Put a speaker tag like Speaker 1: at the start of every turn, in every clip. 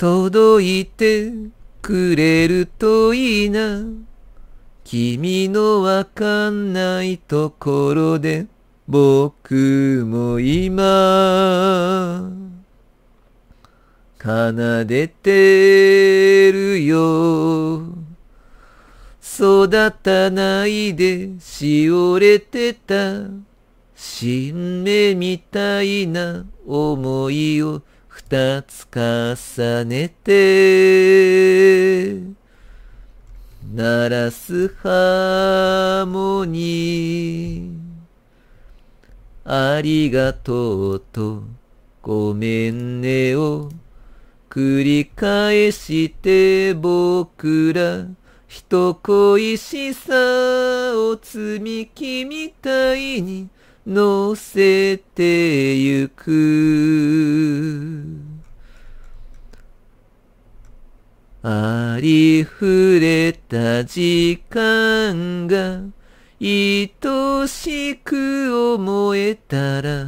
Speaker 1: 届いてくれるといいな。君のわかんないところで僕も今奏でてるよ育たないでしおれてた新芽みたいな思いを二つ重ねて、鳴らすハーモニー。ありがとうと、ごめんねを、繰り返して僕ら、人恋しさを積み木みたいに、乗せてゆく。ありふれた時間が愛しく思えたら、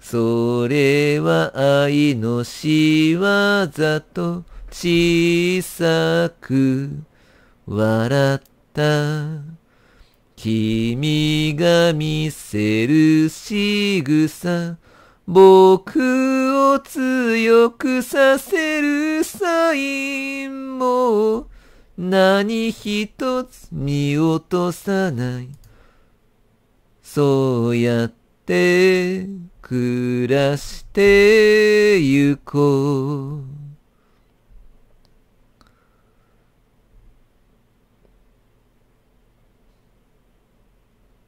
Speaker 1: それは愛の仕業と小さく笑った。君が見せる仕草僕を強くさせるサインも何一つ見落とさないそうやって暮らしてゆこう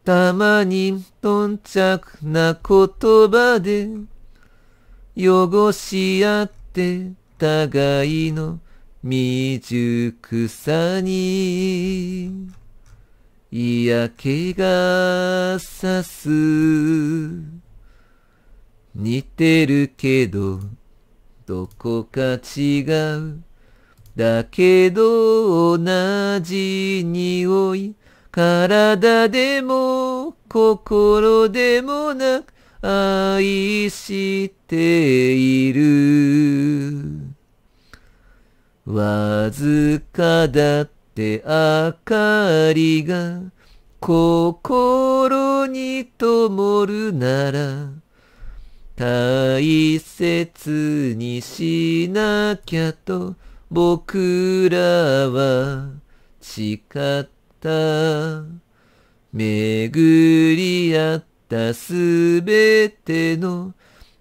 Speaker 1: たまに頓着な言葉で汚し合って互いの未熟さに嫌気がさす似てるけどどこか違うだけど同じ匂い体でも心でもなく愛している。わずかだって明かりが心に灯るなら大切にしなきゃと僕らは誓ってた巡り合ったすべての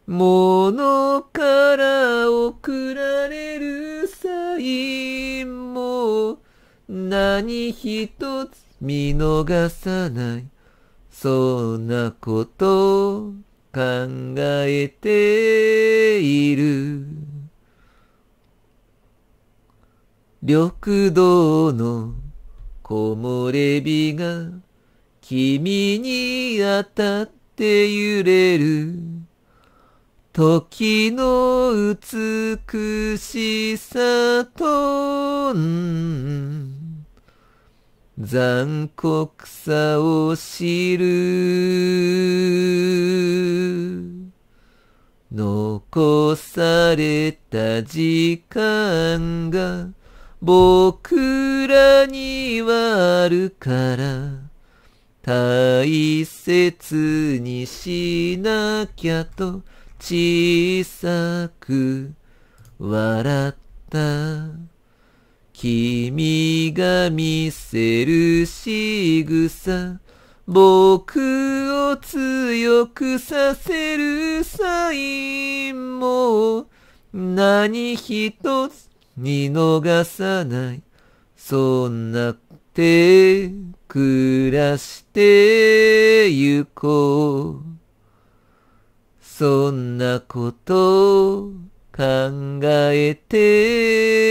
Speaker 1: ものから送られるサインも何一つ見逃さないそんなこと考えている緑道の木漏れ日が君に当たって揺れる時の美しさと残酷さを知る残された時間が僕らにはあるから大切にしなきゃと小さく笑った君が見せる仕草僕を強くさせるサインも何一つ見逃さない。そんなって暮らしてゆこう。そんなこと考えて